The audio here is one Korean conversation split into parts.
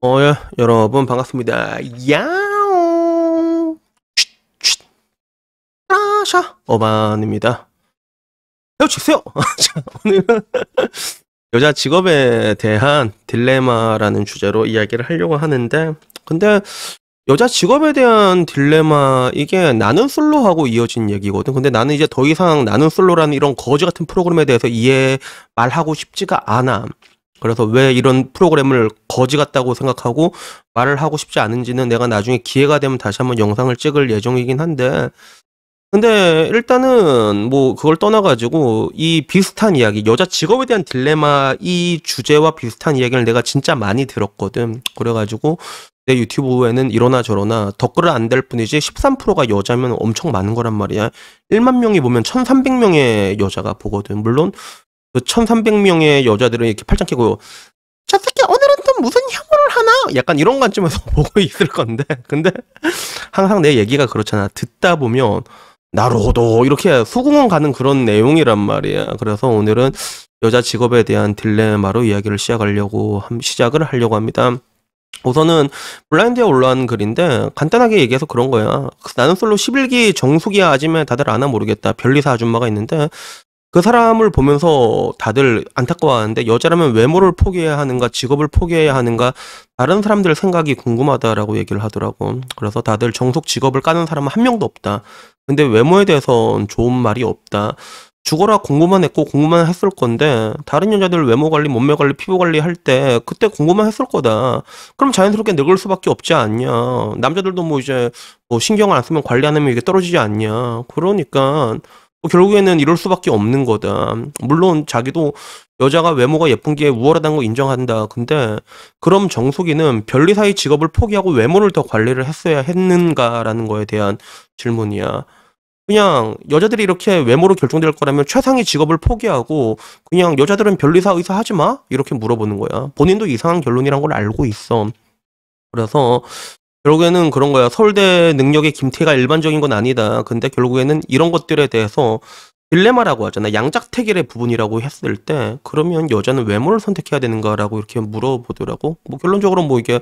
어, 예, 여러분 반갑습니다. 야옹! 라샤 어반입니다. 헤어치세요! 오늘은 여자 직업에 대한 딜레마라는 주제로 이야기를 하려고 하는데 근데 여자 직업에 대한 딜레마 이게 나는 솔로하고 이어진 얘기거든. 근데 나는 이제 더 이상 나는 솔로라는 이런 거지 같은 프로그램에 대해서 이해 말하고 싶지가 않아. 그래서 왜 이런 프로그램을 거지 같다고 생각하고 말을 하고 싶지 않은지는 내가 나중에 기회가 되면 다시 한번 영상을 찍을 예정이긴 한데 근데 일단은 뭐 그걸 떠나가지고 이 비슷한 이야기 여자 직업에 대한 딜레마 이 주제와 비슷한 이야기를 내가 진짜 많이 들었거든 그래가지고 내 유튜브에는 이러나 저러나 댓글을 안될 뿐이지 13%가 여자면 엄청 많은 거란 말이야 1만 명이 보면 1300명의 여자가 보거든 물론 그 1,300명의 여자들은 이렇게 팔짱 끼고 저 새끼 오늘은 또 무슨 혐오를 하나? 약간 이런 관점에서 보고 있을 건데 근데 항상 내 얘기가 그렇잖아 듣다 보면 나로도 이렇게 수긍은 가는 그런 내용이란 말이야 그래서 오늘은 여자 직업에 대한 딜레마로 이야기를 시작하려고 시작을 하려고 합니다 우선은 블라인드에 올라온 글인데 간단하게 얘기해서 그런 거야 나는 솔로 11기 정수기 야 하지만 다들 아나 모르겠다 별리사 아줌마가 있는데 그 사람을 보면서 다들 안타까워하는데 여자라면 외모를 포기해야 하는가 직업을 포기해야 하는가 다른 사람들 생각이 궁금하다라고 얘기를 하더라고 그래서 다들 정속 직업을 까는 사람은 한 명도 없다 근데 외모에 대해선 좋은 말이 없다 죽어라 공부만 했고 공부만 했을 건데 다른 여자들 외모 관리 몸매 관리 피부 관리 할 때 그때 공부만 했을 거다 그럼 자연스럽게 늙을 수밖에 없지 않냐 남자들도 뭐 이제 뭐 신경을 안 쓰면 관리 안 하면 이게 떨어지지 않냐 그러니까 뭐 결국에는 이럴 수밖에 없는 거다. 물론 자기도 여자가 외모가 예쁜 게 우월하다는 거 인정한다. 근데 그럼 정숙이는 별리사의 직업을 포기하고 외모를 더 관리를 했어야 했는가라는 거에 대한 질문이야. 그냥 여자들이 이렇게 외모로 결정될 거라면 최상의 직업을 포기하고 그냥 여자들은 별리사 의사 하지 마? 이렇게 물어보는 거야. 본인도 이상한 결론이란 걸 알고 있어. 그래서 결국에는 그런 거야. 서울대 능력의 김태가 희 일반적인 건 아니다. 근데 결국에는 이런 것들에 대해서 딜레마라고 하잖아. 양작태길의 부분이라고 했을 때 그러면 여자는 외모를 선택해야 되는가라고 이렇게 물어보더라고. 뭐 결론적으로 뭐 이게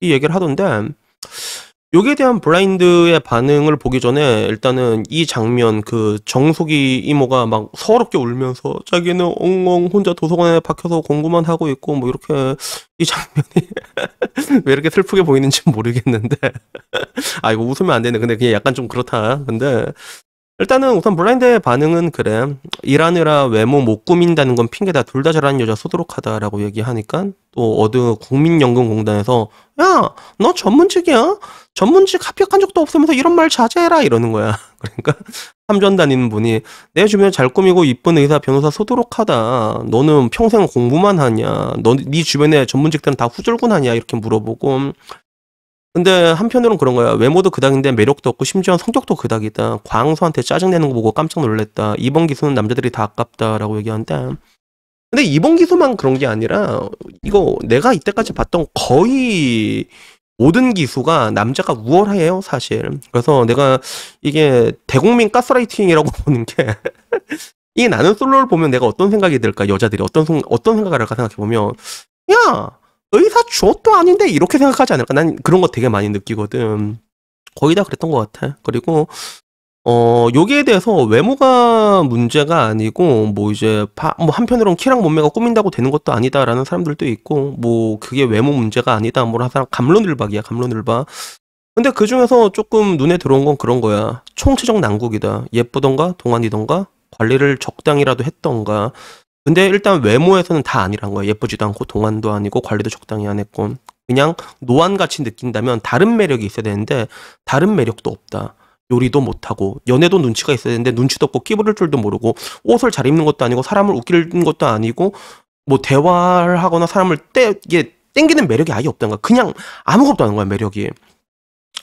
이 얘기를 하던데 여기에 대한 블라인드의 반응을 보기 전에 일단은 이 장면 그 정숙이 이모가 막 서럽게 울면서 자기는 엉엉 혼자 도서관에 박혀서 공부만 하고 있고 뭐 이렇게 이 장면이 왜 이렇게 슬프게 보이는지 모르겠는데 아 이거 웃으면 안 되네 근데 그냥 약간 좀 그렇다 근데 일단은 우선 블라인드의 반응은 그래. 일하느라 외모 못 꾸민다는 건 핑계다. 둘 다 잘하는 여자 소도록하다라고 얘기하니까 또 어느 국민연금공단에서 야, 너 전문직이야? 전문직 합격한 적도 없으면서 이런 말 자제해라 이러는 거야. 그러니까 삼전 다니는 분이 내 주변에 잘 꾸미고 이쁜 의사, 변호사 소도록하다. 너는 평생 공부만 하냐? 너 네 주변에 전문직들은 다후졸근하냐 이렇게 물어보고 근데 한편으로는 그런 거야. 외모도 그닥인데 매력도 없고 심지어 성격도 그닥이다. 광수한테 짜증내는 거 보고 깜짝 놀랐다. 이번 기수는 남자들이 다 아깝다라고 얘기한다. 근데 이번 기수만 그런 게 아니라 이거 내가 이때까지 봤던 거의 모든 기수가 남자가 우월해요 사실. 그래서 내가 이게 대국민 가스라이팅이라고 보는 게이 나는 솔로를 보면 내가 어떤 생각이 들까 여자들이 어떤 어떤 생각을 할까 생각해 보면 야 의사 숏도 아닌데 이렇게 생각하지 않을까? 난 그런 거 되게 많이 느끼거든. 거의 다 그랬던 것 같아. 그리고 어, 여기에 대해서 외모가 문제가 아니고, 뭐 이제, 바, 뭐 한편으로는 키랑 몸매가 꾸민다고 되는 것도 아니다라는 사람들도 있고, 뭐 그게 외모 문제가 아니다. 뭐라 사람 감론을박이야, 감론을박. 근데 그 중에서 조금 눈에 들어온 건 그런 거야. 총체적 난국이다. 예쁘던가, 동안이던가, 관리를 적당히라도 했던가. 근데 일단 외모에서는 다 아니란 거예요. 예쁘지도 않고 동안도 아니고 관리도 적당히 안 했고 그냥 노안같이 느낀다면 다른 매력이 있어야 되는데 다른 매력도 없다. 요리도 못하고 연애도 눈치가 있어야 되는데 눈치도 없고 끼부를 줄도 모르고 옷을 잘 입는 것도 아니고 사람을 웃기는 것도 아니고 뭐 대화를 하거나 사람을 떼, 이게 땡기는 매력이 아예 없다는 거야. 그냥 아무것도 아닌 거야 매력이.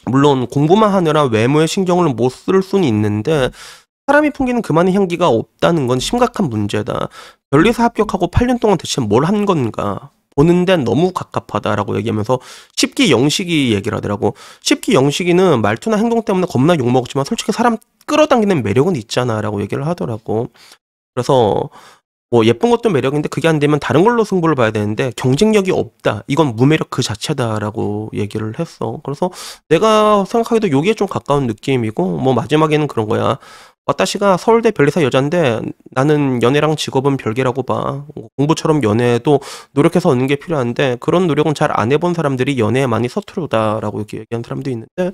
물론 공부만 하느라 외모에 신경을 못쓸 수는 있는데 사람이 풍기는 그만의 향기가 없다는 건 심각한 문제다. 변리사 합격하고 8년 동안 대체 뭘 한 건가 보는 데 너무 갑갑하다라고 얘기하면서 1 0기 영식이 얘기를 하더라고 1 0기 영식이는 말투나 행동 때문에 겁나 욕먹었지만 솔직히 사람 끌어당기는 매력은 있잖아라고 얘기를 하더라고 그래서 뭐 예쁜 것도 매력인데 그게 안 되면 다른 걸로 승부를 봐야 되는데 경쟁력이 없다. 이건 무매력 그 자체다라고 얘기를 했어. 그래서 내가 생각하기도 요게 좀 가까운 느낌이고 뭐 마지막에는 그런 거야. 아타시가 서울대 별리사 여잔데 나는 연애랑 직업은 별개라고 봐. 공부처럼 연애도 노력해서 얻는 게 필요한데 그런 노력은 잘 안 해본 사람들이 연애에 많이 서투르다라고 이렇게 얘기하는 사람도 있는데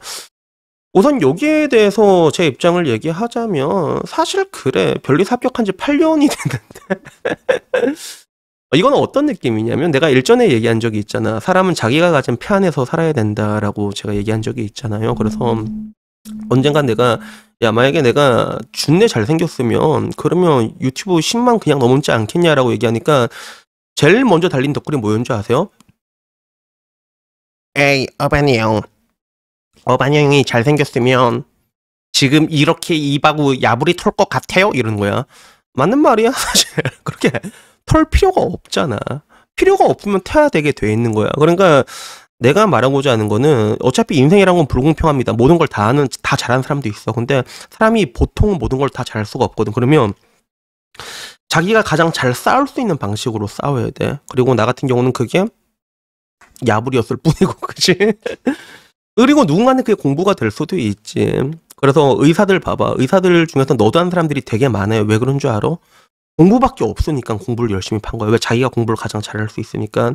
우선 여기에 대해서 제 입장을 얘기하자면 사실 그래 별리사 합격한 지 8년이 됐는데 어, 이건 어떤 느낌이냐면 내가 일전에 얘기한 적이 있잖아 사람은 자기가 가진 피 안에서 살아야 된다라고 제가 얘기한 적이 있잖아요 그래서 음. 언젠가 내가 야 만약에 내가 준내 잘생겼으면 그러면 유튜브 10만 그냥 넘지 않겠냐라고 얘기하니까 제일 먼저 달린 덕글이 뭐였는지 아세요? 에이 어반이 형 어반이 형이 잘생겼으면 지금 이렇게 입하고 야불이 털 것 같아요? 이런 거야 맞는 말이야 사실 그렇게 털 필요가 없잖아 필요가 없으면 태야 되게 돼 있는 거야 그러니까 내가 말하고자 하는 거는 어차피 인생이란 건 불공평합니다. 모든 걸 다 하는 다 잘하는 사람도 있어. 근데 사람이 보통 모든 걸 다 잘할 수가 없거든. 그러면 자기가 가장 잘 싸울 수 있는 방식으로 싸워야 돼. 그리고 나 같은 경우는 그게 야불이었을 뿐이고, 그치? 그리고 누군가는 그게 공부가 될 수도 있지. 그래서 의사들 봐봐. 의사들 중에서 너도 한 사람들이 되게 많아요. 왜 그런 줄 알아? 공부밖에 없으니까 공부를 열심히 판 거야. 왜 자기가 공부를 가장 잘할 수 있으니까.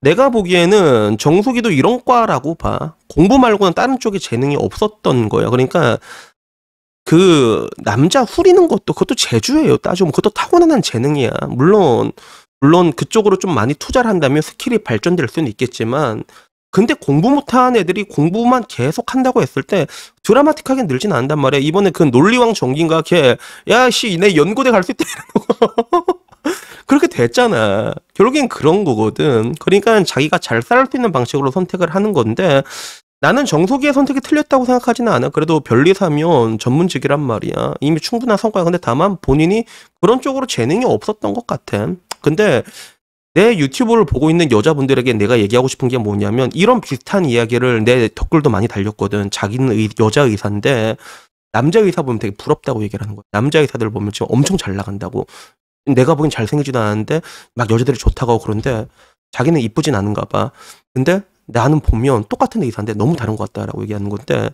내가 보기에는 정수기도 이런 과라고 봐. 공부 말고는 다른 쪽에 재능이 없었던 거야. 그러니까 그 남자 후리는 것도 그것도 재주예요. 따지면 그것도 타고난 재능이야. 물론 물론 그쪽으로 좀 많이 투자를 한다면 스킬이 발전될 수는 있겠지만 근데 공부 못한 애들이 공부만 계속 한다고 했을 때 드라마틱하게 늘진 않단 말이야. 이번에 그 논리왕 정기인가 걔, 야, 씨, 내 연고대 갈 수 있다. 그렇게 됐잖아. 결국엔 그런 거거든. 그러니까 자기가 잘 살 수 있는 방식으로 선택을 하는 건데 나는 정소기의 선택이 틀렸다고 생각하지는 않아. 그래도 별리사면 전문직이란 말이야. 이미 충분한 성과야. 근데 다만 본인이 그런 쪽으로 재능이 없었던 것 같아. 근데 내 유튜브를 보고 있는 여자분들에게 내가 얘기하고 싶은 게 뭐냐면 이런 비슷한 이야기를 내 댓글도 많이 달렸거든. 자기는 의, 여자 의사인데 남자 의사 보면 되게 부럽다고 얘기를 하는 거야. 남자 의사들 보면 지금 엄청 잘 나간다고. 내가 보기엔 잘생기지도 않은데 막 여자들이 좋다고 하고 그런데 자기는 이쁘진 않은가 봐. 근데 나는 보면 똑같은 의사인데 너무 다른 것 같다라고 얘기하는 건데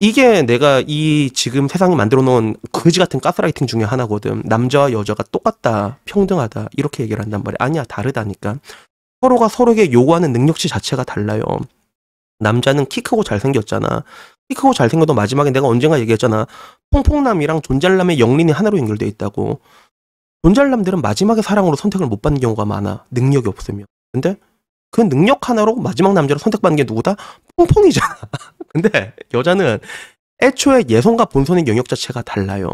이게 내가 이 지금 세상에 만들어 놓은 거지 같은 가스라이팅 중에 하나거든. 남자와 여자가 똑같다, 평등하다 이렇게 얘기를 한단 말이야. 아니야 다르다니까. 서로가 서로에게 요구하는 능력치 자체가 달라요. 남자는 키 크고 잘생겼잖아. 키 크고 잘생겨도 마지막에 내가 언젠가 얘기했잖아. 퐁퐁남이랑 존잘남의 영린이 하나로 연결돼 있다고. 존잘남들은 마지막에 사랑으로 선택을 못 받는 경우가 많아. 능력이 없으면. 근데 그 능력 하나로 마지막 남자로 선택받는 게 누구다? 퐁퐁이잖아. 근데 여자는 애초에 예선과 본선의 영역 자체가 달라요.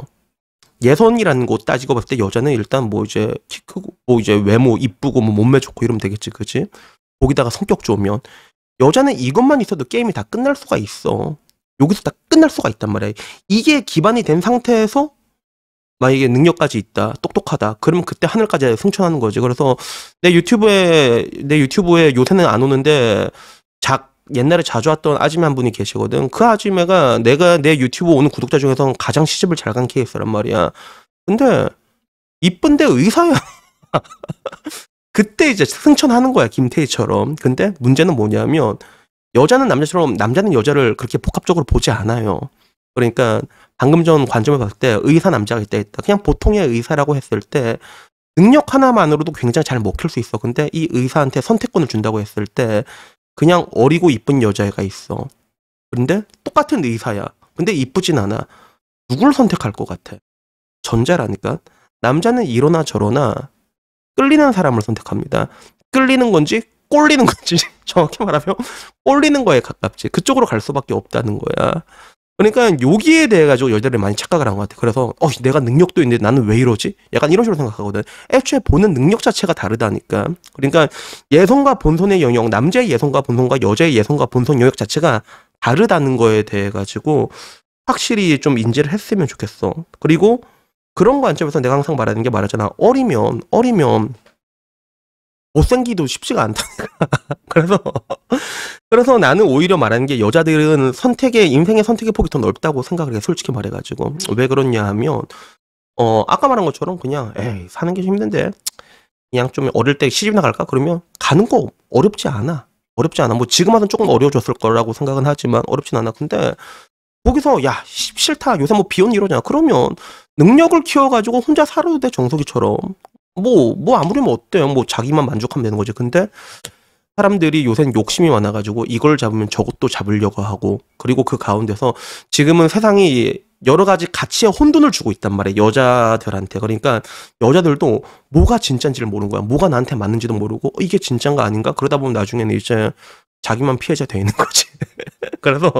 예선이라는 곳 따지고 봤을 때 여자는 일단 뭐 이제 키 크고 뭐 이제 외모 이쁘고 뭐 몸매 좋고 이러면 되겠지 그지 거기다가 성격 좋으면 여자는 이것만 있어도 게임이 다 끝날 수가 있어 여기서 다 끝날 수가 있단 말이야 이게 기반이 된 상태에서 만약에 능력까지 있다, 똑똑하다, 그러면 그때 하늘까지 승천하는 거지. 그래서 내 유튜브에, 내 유튜브에 요새는 안 오는데, 작, 옛날에 자주 왔던 아줌마 한 분이 계시거든. 그 아줌마가 내가 내 유튜브 오는 구독자 중에서 가장 시집을 잘 간 케이스란 말이야. 근데, 이쁜데 의사야. 그때 이제 승천하는 거야, 김태희처럼. 근데 문제는 뭐냐면, 여자는 남자처럼, 남자는 여자를 그렇게 복합적으로 보지 않아요. 그러니까, 방금 전 관점을 봤을 때 의사 남자가 있다 했다. 그냥 보통의 의사라고 했을 때 능력 하나만으로도 굉장히 잘 먹힐 수 있어. 근데 이 의사한테 선택권을 준다고 했을 때 그냥 어리고 이쁜 여자애가 있어. 그런데 똑같은 의사야. 근데 이쁘진 않아. 누굴 선택할 것 같아? 전자라니까. 남자는 이러나 저러나 끌리는 사람을 선택합니다. 끌리는 건지 꼴리는 건지 정확히 말하면 꼴리는 거에 가깝지. 그쪽으로 갈 수밖에 없다는 거야. 그러니까 여기에 대해 가지고 여자들이 많이 착각을 한 것 같아. 그래서 어 내가 능력도 있는데 나는 왜 이러지? 약간 이런 식으로 생각하거든. 애초에 보는 능력 자체가 다르다니까. 그러니까 예성과 본선의 영역, 남자의 예성과 본선과 여자의 예성과 본성 영역 자체가 다르다는 거에 대해 가지고 확실히 좀 인지를 했으면 좋겠어. 그리고 그런 관점에서 내가 항상 말하는 게 말하잖아. 어리면 어리면 못생기도 쉽지가 않다니까. 그래서, 그래서 나는 오히려 말하는 게 여자들은 선택의, 인생의 선택의 폭이 더 넓다고 생각을 해, 솔직히 말해가지고. 왜 그러냐 하면, 어, 아까 말한 것처럼 그냥, 에이, 사는 게 힘든데, 그냥 좀 어릴 때시집나 갈까? 그러면 가는 거 어렵지 않아. 어렵지 않아. 뭐 지금 하선 조금 어려워졌을 거라고 생각은 하지만 어렵진 않아. 근데 거기서 야 싫다 요새 뭐 비혼 이러잖아 그러면 능력을 키워가지고 혼자 살아도 돼 정석이처럼 뭐, 뭐 아무리 뭐 어때요. 뭐 자기만 만족하면 되는 거지. 근데 사람들이 요새는 욕심이 많아가지고 이걸 잡으면 저것도 잡으려고 하고 그리고 그 가운데서 지금은 세상이 여러 가지 가치에 혼돈을 주고 있단 말이에요. 여자들한테. 그러니까 여자들도 뭐가 진짠지를 모르는 거야. 뭐가 나한테 맞는지도 모르고 어, 이게 진짠가 아닌가? 그러다 보면 나중에는 이제 자기만 피해자 되어 있는 거지. 그래서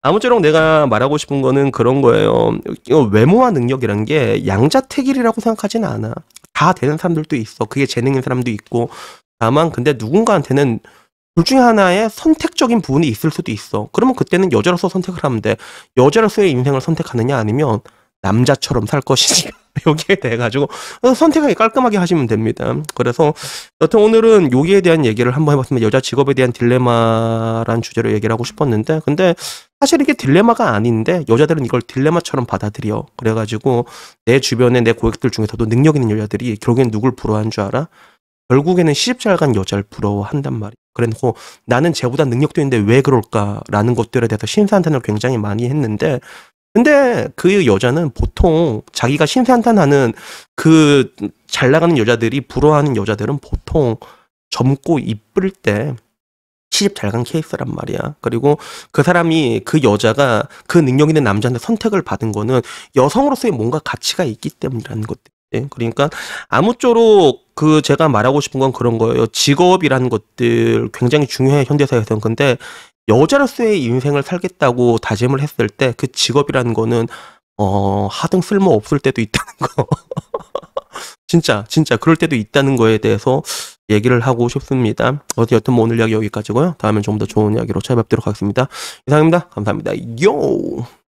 아무쪼록 내가 말하고 싶은 거는 그런 거예요. 어, 외모와 능력이란 게 양자택일이라고 생각하진 않아. 다 되는 사람들도 있어. 그게 재능인 사람도 있고. 다만 근데 누군가한테는 둘 중에 하나의 선택적인 부분이 있을 수도 있어. 그러면 그때는 여자로서 선택을 하면 돼. 여자로서의 인생을 선택하느냐 아니면 남자처럼 살것이지 여기에 대해 가지고 어, 선택하기 깔끔하게 하시면 됩니다. 그래서 여튼 오늘은 여기에 대한 얘기를 한번 해봤습니다. 여자 직업에 대한 딜레마란 주제로 얘기를 하고 싶었는데 근데 사실 이게 딜레마가 아닌데 여자들은 이걸 딜레마처럼 받아들여. 그래가지고 내 주변에 내 고객들 중에서도 능력 있는 여자들이 결국엔 누굴 부러워하는줄 알아? 결국에는 시집 잘 간 여자를 부러워한단 말이야. 그래놓고 어, 나는 쟤보다 능력도 있는데 왜 그럴까라는 것들에 대해서 심사한탄을 굉장히 많이 했는데 근데 그 여자는 보통 자기가 신세한탄하는 그 잘 나가는 여자들이 부러워하는 여자들은 보통 젊고 이쁠 때 시집 잘 간 케이스란 말이야. 그리고 그 사람이 그 여자가 그 능력 있는 남자한테 선택을 받은 거는 여성으로서의 뭔가 가치가 있기 때문이라는 것. 예, 그러니까 아무쪼록 그 제가 말하고 싶은 건 그런 거예요. 직업이라는 것들 굉장히 중요해 현대사에서는. 근데 여자로서의 인생을 살겠다고 다짐을 했을 때 그 직업이라는 거는 어 하등 쓸모 없을 때도 있다는 거 진짜 진짜 그럴 때도 있다는 거에 대해서 얘기를 하고 싶습니다. 어쨌든 뭐 오늘 이야기 여기까지고요. 다음에좀 더 좋은 이야기로 찾아뵙도록 하겠습니다. 이상입니다. 감사합니다. 요.